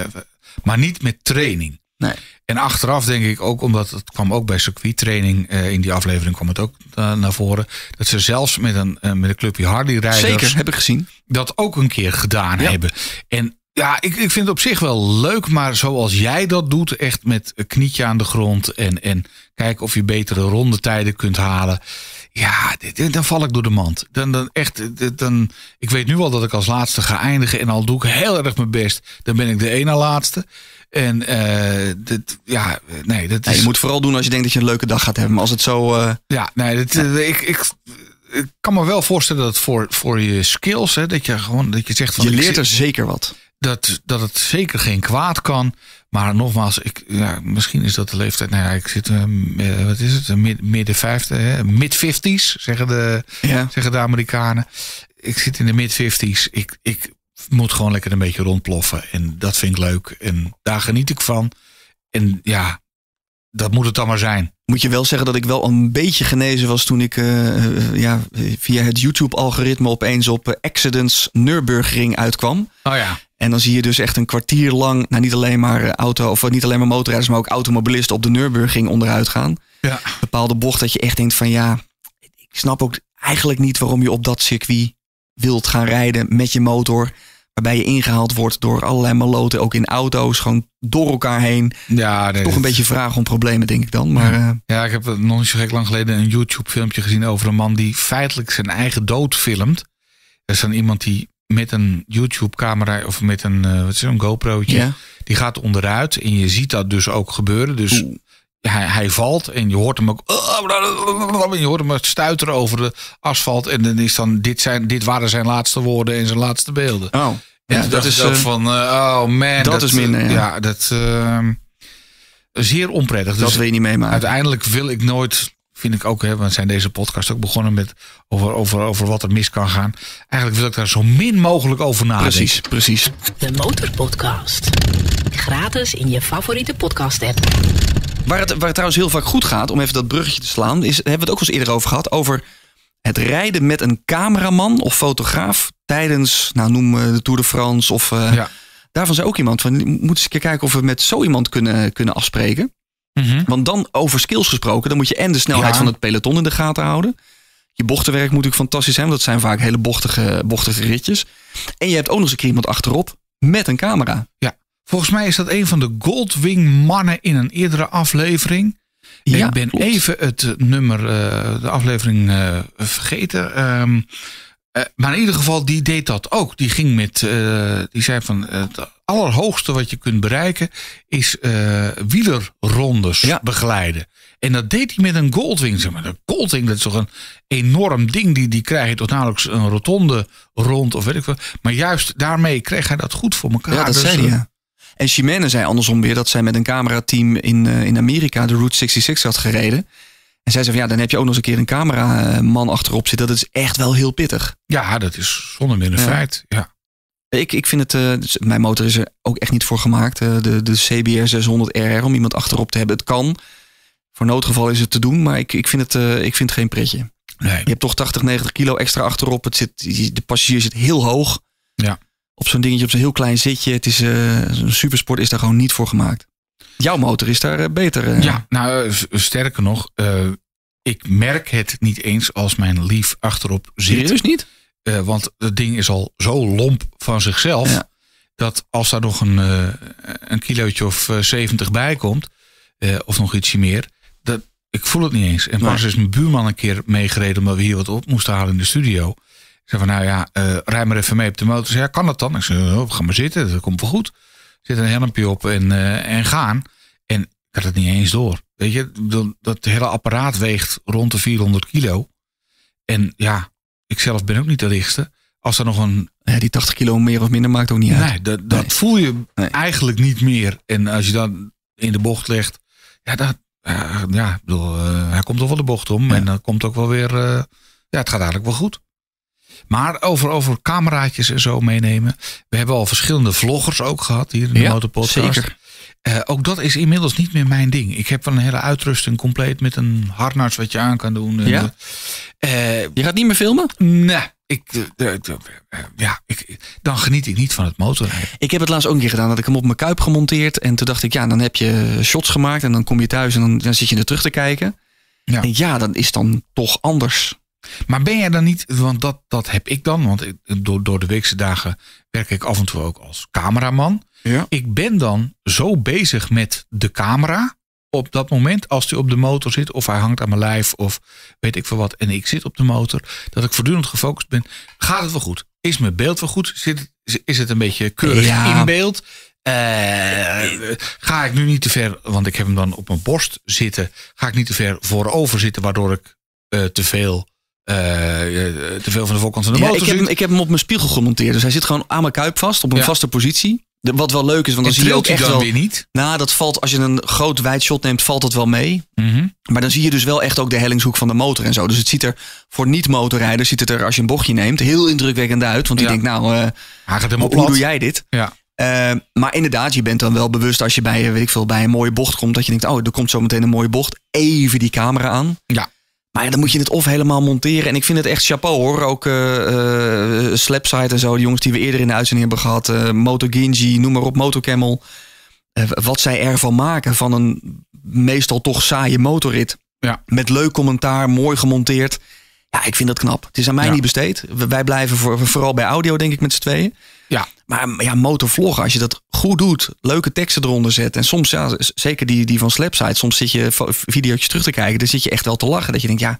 Maar niet met training. Nee. En achteraf denk ik ook, omdat het kwam ook bij circuittraining uh, in die aflevering kwam het ook naar voren. Dat ze zelfs met een, met een clubje harley rijden. Zeker, heb ik gezien. Dat ook een keer gedaan ja. hebben. En ja, ik, ik vind het op zich wel leuk, maar zoals jij dat doet, echt met een knietje aan de grond en, en kijken of je betere rondetijden kunt halen. Ja, dan val ik door de mand. Dan, dan echt, dan, ik weet nu al dat ik als laatste ga eindigen. En al doe ik heel erg mijn best, dan ben ik de ene laatste. En uh, dit, ja, nee, dat is... je moet vooral doen als je denkt dat je een leuke dag gaat hebben. Maar als het zo... Eh, ja, nee, eh, Ik, ik, kan me wel voorstellen dat voor, voor je skills, hè, dat je gewoon dat je zegt van. Je leert er zeker wat dat, dat het zeker geen kwaad kan. Maar nogmaals, ik, ja, misschien is dat de leeftijd. Nou ja, ik zit, uh, wat is het, midden 50, mid-50s, zeggen, de, zeggen de Amerikanen. Ik zit in de mid-50s. Ik, ik moet gewoon lekker een beetje rondploffen. En dat vind ik leuk. En daar geniet ik van. En ja, dat moet het dan maar zijn. Moet je wel zeggen dat ik wel een beetje genezen was toen ik eh, eh, ja, via het YouTube-algoritme opeens op Accidents Nürburgring uitkwam. Oh ja. En dan zie je dus echt een kwartier lang, nou niet alleen maar eh, auto of eh, niet alleen maar motorrijders, maar ook automobilisten op de Nürburgring onderuit gaan. Ja. Bepaalde bocht dat je echt denkt van ja, ik snap ook eigenlijk niet waarom je op dat circuit wilt gaan rijden met je motor. Waarbij je ingehaald wordt door allerlei maloten, ook in auto's, gewoon door elkaar heen. Ja, Toch een beetje vraag om problemen, denk ik dan. Maar, ja. Eh, ja ik heb nog niet zo gek lang geleden een YouTube-filmpje gezien over een man die feitelijk zijn eigen dood filmt. Er is dan iemand die met een YouTube-camera of met een uh, wat is het, een GoPro'tje. Ja. Die gaat onderuit en je ziet dat dus ook gebeuren. Dus hij, hij valt en je hoort hem ook. En je hoort hem stuiteren over de asfalt. En dan is dan: dit, zijn, dit waren zijn laatste woorden en zijn laatste beelden. Oh, ja, dat is ook eh, van: eh, oh man. Dat, is minder. Ja, dat is Zeer onprettig. Dat weet dus wil je niet meemaken. Uiteindelijk wil ik nooit vind ik ook, hè, want zijn deze podcast ook begonnen met over, over, over wat er mis kan gaan. Eigenlijk wil ik daar zo min mogelijk over nadenken. Precies, precies. De Motorpodcast. Gratis in je favoriete podcast-app. Waar het, waar het trouwens heel vaak goed gaat, om even dat bruggetje te slaan, is, hebben we het ook wel eens eerder over gehad, over het rijden met een cameraman of fotograaf tijdens, nou noem eh, de Tour de France of... Eh, ja. Daarvan zei ook iemand van, moeten eens een keer kijken of we met zo iemand kunnen, kunnen afspreken. Mhm. Want dan over skills gesproken, dan moet je en de snelheid van het peloton in de gaten houden. Je bochtenwerk moet ook fantastisch zijn, want dat zijn vaak hele bochtige, bochtige ritjes. En je hebt ook nog eens een keer iemand achterop met een camera. Ja, volgens mij is dat een van de Goldwing mannen in een eerdere aflevering. Ja, ik ben even het eh, nummer, eh, de aflevering eh, vergeten. Ehm, eh, maar in ieder geval, die deed dat ook. Die ging met, eh, die zei van eh, het allerhoogste wat je kunt bereiken is wielerrondes begeleiden. En dat deed hij met een Goldwing. Zeg maar de Goldwing, dat is toch een enorm ding. Die, die krijg je toch nauwelijks een rotonde rond of weet ik wat. Maar juist daarmee kreeg hij dat goed voor elkaar. Ja, dat dus, zei hij. Ja. En Chimene zei andersom weer dat zij met een camerateam in, in Amerika de Route 66 had gereden. En zij zei van ja, dan heb je ook nog eens een keer een cameraman achterop zitten. Dat is echt wel heel pittig. Ja, dat is zonder meer een feit. Ja. Ik, ik vind het, eh, dus mijn motor is er ook echt niet voor gemaakt. Eh, de, de CBR 600 RR, om iemand achterop te hebben. Het kan. Voor noodgeval is het te doen, maar ik, ik, vind, het, eh, ik vind geen pretje. Nee. Je hebt toch 80, 90 kilo extra achterop. Het zit, de passagier zit heel hoog. Ja. Op zo'n dingetje, op zo'n heel klein zitje. Het is, een supersport is daar gewoon niet voor gemaakt. Jouw motor is daar eh, beter. Eh. Ja, nou eh, sterker nog, ik merk het niet eens als mijn lief achterop zit. Serieus niet? want het ding is al zo lomp van zichzelf. Dat als daar nog een, uh, een kilootje of 70 bij komt. of nog ietsje meer. Dat, ik voel het niet eens. En pas is mijn buurman een keer meegereden. Omdat we hier wat op moesten halen in de studio. Ik zei van nou ja, rij maar even mee op de motor. Zei, ja, kan dat dan? Ik zei, oh, ga maar zitten. Dat komt wel goed zet een helmpje op en, eh, en gaan. En ik had het niet eens door. Weet je, dat, dat hele apparaat weegt rond de 400 kilo. En ja, ik zelf ben ook niet de lichtste. Als er nog een. die 80 kilo meer of minder maakt ook niet uit. Nee, dat, dat voel je eigenlijk niet meer. En als je dan in de bocht legt. Ja, dat, eh, ja bedoel, eh, hij komt toch wel de bocht om. En dan komt ook wel weer. ja, het gaat eigenlijk wel goed. Maar over, over cameraatjes en zo meenemen. We hebben al verschillende vloggers ook gehad hier in de ja, Motorpodcast. Zeker. Eh, ook dat is inmiddels niet meer mijn ding. Ik heb wel een hele uitrusting compleet met een harnas wat je aan kan doen. Ja. Eh, eh, je gaat niet meer filmen? Nee. Ik, ja, ik, dan geniet ik niet van het motorrijden. Ik heb het laatst ook een keer gedaan. Dat ik hem op mijn kuip gemonteerd. En toen dacht ik, ja, dan heb je shots gemaakt. En dan kom je thuis en dan, dan zit je er terug te kijken. Ja, en ja dat is dan toch anders. Maar ben jij dan niet, want dat, dat heb ik dan, want door, door de weekse dagen werk ik af en toe ook als cameraman. Ja. Ik ben dan zo bezig met de camera op dat moment, als hij op de motor zit, of hij hangt aan mijn lijf, of weet ik veel wat, en ik zit op de motor, dat ik voortdurend gefocust ben. Gaat het wel goed? Is mijn beeld wel goed? Zit, is het een beetje keurig in beeld? Eh, ga ik nu niet te ver, want ik heb hem dan op mijn borst zitten. Ga ik niet te ver voorover zitten, waardoor ik eh, te veel eh, eh, te veel van de voorkant van de motor ik, heb hem, ik heb hem op mijn spiegel gemonteerd. Dus hij zit gewoon aan mijn kuip vast, op een vaste positie. wat wel leuk is, want dan zie je ook echt wel, weer niet. Nou, dat valt als je een groot wijd shot neemt, valt dat wel mee. Mhm. Maar dan zie je dus wel echt ook de hellingshoek van de motor en zo. Dus het ziet er voor niet-motorrijders ziet het er als je een bochtje neemt heel indrukwekkend uit, want die denkt nou, uh, hoe, doe jij dit? Ja. maar inderdaad, je bent dan wel bewust als je bij, weet ik veel, bij een mooie bocht komt, dat je denkt, oh, er komt zo meteen een mooie bocht. Even die camera aan. Ja. Maar ja, dan moet je het of helemaal monteren. En ik vind het echt chapeau hoor. Ook uh, Slapside en zo, de jongens die we eerder in de uitzending hebben gehad. Uh, Moto Ginji, noem maar op, Motocamel. wat zij ervan maken van een meestal toch saaie motorrit. Ja. Met leuk commentaar, mooi gemonteerd. Ja, ik vind dat knap. Het is aan mij niet besteed. Wij blijven voor, vooral bij audio, denk ik, met z'n tweeën. Maar ja, motorvloggen, als je dat goed doet, leuke teksten eronder zet. En soms, ja, zeker die, die van Slapside, soms zit je video's terug te kijken. Dan zit je echt wel te lachen. Dat je denkt, ja,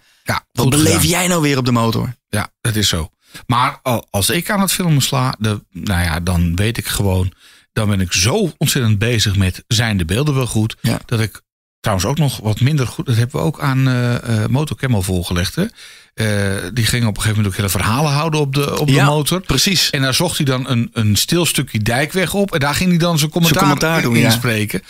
wat beleef jij nou weer op de motor? Ja, dat is zo. Maar als ik aan het filmen sla, de, nou ja, dan weet ik gewoon. Dan ben ik zo ontzettend bezig met zijn de beelden wel goed. Dat ik trouwens ook nog wat minder goed. Dat hebben we ook aan uh, eh, eh, Motor voorgelegd. Hè? Eh, die ging op een gegeven moment ook hele verhalen houden op de, op de motor. Precies. En daar zocht hij dan een, een stil stukje dijkweg op. En daar ging hij dan zijn commentaar, commentaar doen, inspreken.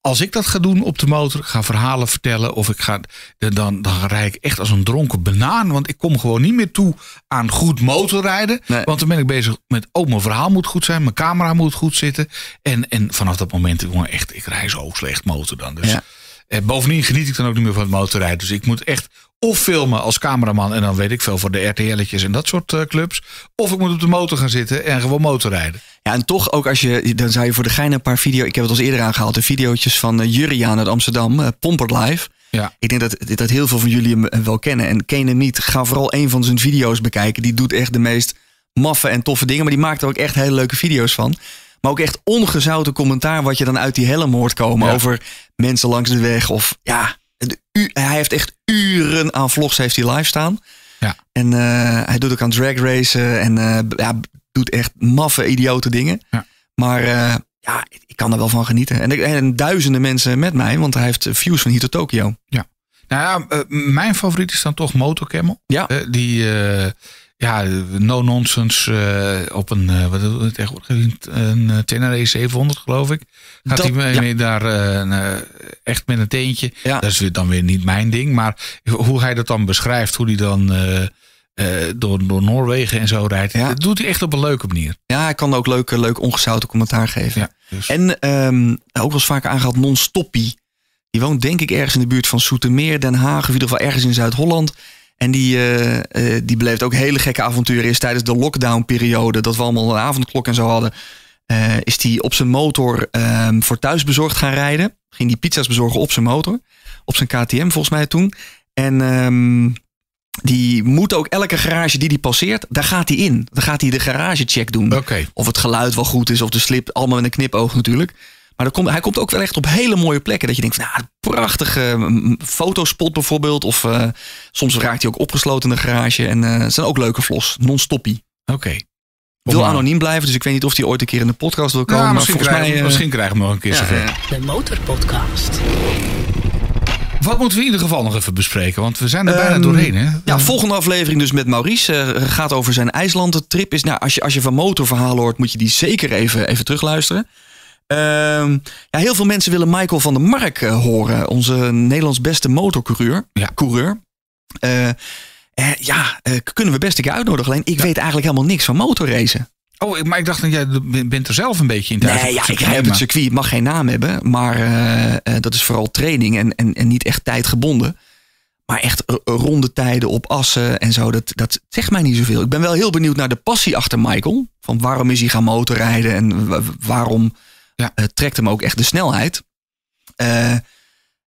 Als ik dat ga doen op de motor, ga verhalen vertellen of ik ga, eh, dan, dan rij ik echt als een dronken banaan. Want ik kom gewoon niet meer toe aan goed motorrijden. Want dan ben ik bezig met, ook oh, mijn verhaal moet goed zijn, mijn camera moet goed zitten. En, en vanaf dat moment, jongen, echt, ik rij zo slecht motor dan. Dus. En eh, bovendien geniet ik dan ook niet meer van het motorrijden. Dus ik moet echt of filmen als cameraman en dan weet ik veel voor de RTL'tjes en dat soort eh, clubs. Of ik moet op de motor gaan zitten en gewoon motorrijden. Ja, en toch ook als je, dan zou je voor de gein een paar video, ik heb het al eerder aangehaald, de video's van uh, eh, Juriaan uit Amsterdam, uh, Live. Ja. Ik denk dat, dat heel veel van jullie hem wel kennen. En kennen niet, ga vooral een van zijn video's bekijken. Die doet echt de meest maffe en toffe dingen, maar die maakt er ook echt hele leuke video's van. Maar ook echt ongezouten commentaar wat je dan uit die helm hoort komen over mensen langs de weg of ja, hij heeft echt uren aan vlogs heeft hij live staan. Ja. En eh, hij doet ook aan drag racen en eh, ja, doet echt maffe, idiote dingen. Ja. Maar eh, ja, ik kan er wel van genieten. En, duizenden mensen met mij, want hij heeft views van hier tot Tokio. Ja. Nou ja, mijn favoriet is dan toch Motocamel. Ja. die, ja, no nonsense eh, op een, uh, wat is het tegenwoordig, een eh, Tenere 700 e geloof ik. Gaat hij mee, mee daar echt met een teentje. Ja. Dat is dan weer niet mijn ding, maar hoe hij dat dan beschrijft, hoe hij dan door, door Noorwegen en zo rijdt. Ja. Dat doet hij echt op een leuke manier. Ja, hij kan ook leuk, leuk ongezouten commentaar geven. Dus. En ehm, ook wel eens vaker aangehaald, non-stoppie. Die woont denk ik ergens in de buurt van Soetermeer, Den Haag, of in ieder geval ergens in Zuid-Holland. En die, uh, uh, die beleeft ook hele gekke avonturen. Is tijdens de lockdown-periode, dat we allemaal een avondklok en zo hadden, eh, is die op zijn motor um, voor thuisbezorgd gaan rijden. Ging die pizza's bezorgen op zijn motor. Op zijn KTM volgens mij toen. En ehm, die moet ook elke garage die die passeert, daar gaat hij in. Dan gaat hij de garagecheck doen. Of het geluid wel goed is, of de slip, allemaal met een knipoog natuurlijk. Maar komt, hij komt ook wel echt op hele mooie plekken. Dat je denkt, van, een prachtige fotospot bijvoorbeeld. Of eh, soms raakt hij ook opgesloten in de garage. En eh, het zijn ook leuke vlogs. Non-stoppie. Oké. Wil eh, anoniem blijven, dus ik weet niet of hij ooit een keer in de podcast wil nou, komen. misschien, krijgen, mij, uh, misschien krijgen we nog een keer zover. De Motorpodcast. Wat moeten we in ieder geval nog even bespreken? Want we zijn er bijna ehm, doorheen. Hè? Ja, volgende aflevering dus met Maurice. gaat over zijn IJslandse trip. Is, nou, als, je, als je van motorverhalen hoort, moet je die zeker even, even terugluisteren. Ehm, ja, heel veel mensen willen Michael van der Mark eh, horen. Onze Nederlands beste motorcoureur. Ja. Coureur. Eh, eh, ja, kunnen we best een keer uitnodigen. Alleen ik weet eigenlijk helemaal niks van motorracen. Oh, maar ik dacht dat jij bent er zelf een beetje in thuis. Nee, ja, ik heb het circuit. Het mag geen naam hebben. Maar dat is vooral training en, en, niet echt tijdgebonden. Maar echt ronde tijden op assen en zo, dat, dat zegt mij niet zoveel. Ik ben wel heel benieuwd naar de passie achter Michael. Van waarom is hij gaan motorrijden en waarom ja. Eh, trekt hem ook echt de snelheid. Eh,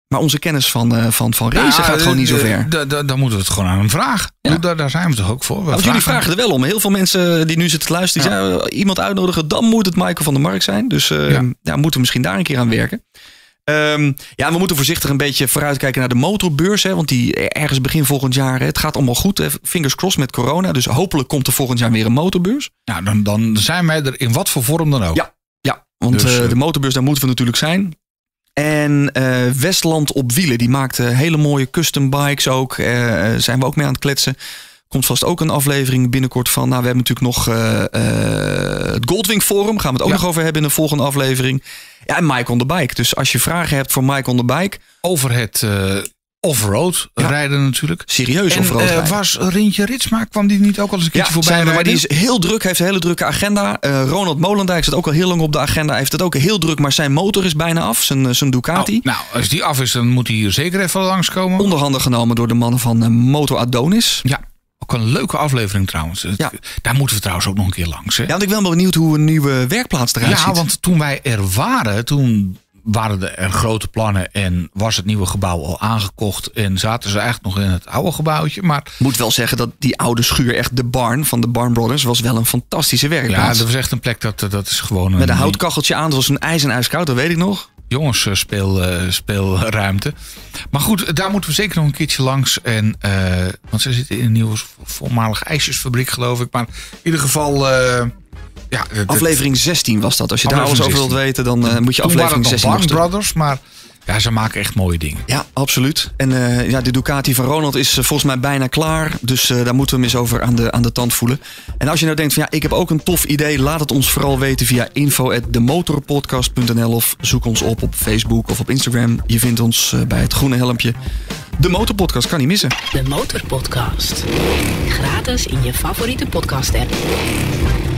maar onze kennis van, uh, van, van nou, gaat gewoon niet zo ver. Dan moeten we het gewoon aan hem vragen. Daar, daar, zijn we toch ook voor. Als jullie vragen er wel om. Heel veel mensen die nu zitten te luisteren, die iemand uitnodigen, dan moet het Michael van der Mark zijn. Dus ja. moeten we misschien daar een keer aan werken. Ehm, ja, we moeten voorzichtig een beetje vooruitkijken naar de motorbeurs. Hè, want die ergens begin volgend jaar, hè, het gaat allemaal goed. Hè, fingers crossed met corona. Dus hopelijk komt er volgend jaar weer een motorbeurs. Nou, dan, dan zijn wij er in wat voor vorm dan ook. Ja, want dus, eh, eh, de motorbus, daar moeten we natuurlijk zijn. En eh, Westland op wielen, die maakt hele mooie custom bikes ook. zijn we ook mee aan het kletsen. Komt vast ook een aflevering binnenkort van. Nou, we hebben natuurlijk nog het Goldwing Forum. Gaan we het ook nog over hebben in de volgende aflevering. Ja, en Mike on the Bike. Dus als je vragen hebt voor Mike on the Bike. Over het offroad rijden natuurlijk. Serieus offroad en, eh, rijden. was Rintje Ritsma, kwam die niet ook al eens een keertje ja, voorbij we, Maar die is heel druk, heeft een hele drukke agenda. Eh, Ronald Molendijk zit ook al heel lang op de agenda. heeft het ook heel druk, maar zijn motor is bijna af, zijn, eh, zijn Ducati. Oh, nou, als die af is, dan moet hij hier zeker even langskomen. Onderhanden genomen door de mannen van Moto Adonis. Ja. Ook een leuke aflevering trouwens. Ja. Daar moeten we trouwens ook nog een keer langs. Hè? Ja, want ik ben wel benieuwd hoe een nieuwe werkplaats eruit ziet. Ja, want toen wij er waren, toen waren er grote plannen en was het nieuwe gebouw al aangekocht en zaten ze eigenlijk nog in het oude gebouwtje. Maar moet wel zeggen dat die oude schuur, echt de barn van de Barn Brothers, was wel een fantastische werkplaats. Ja, dat was echt een plek dat, dat is gewoon. Een... Met een houtkacheltje aan, dat was een ijs en ijskoud, dat weet ik nog. Jongens eh, speel, eh, speelruimte. Maar goed, daar moeten we zeker nog een keertje langs. En, eh, want ze zitten in een nieuwe voormalige ijsjesfabriek, geloof ik. Maar in ieder geval. Ja, aflevering 16 was dat. Als je daar alles over wilt weten, dan eh, moet je aflevering 16 nog Brothers, maar ja, ze maken echt mooie dingen. Ja, absoluut. En eh, ja, de Ducati van Ronald is eh, volgens mij bijna klaar. Dus daar moeten we hem eens over aan de, aan de tand voelen. En als je nou denkt van ja, ik heb ook een tof idee. Laat het ons vooral weten via info.demotorpodcast.nl of zoek ons op op Facebook of op Instagram. Je vindt ons bij het groene helmpje. De Motorpodcast kan niet missen. De Motorpodcast. Gratis in je favoriete podcast app.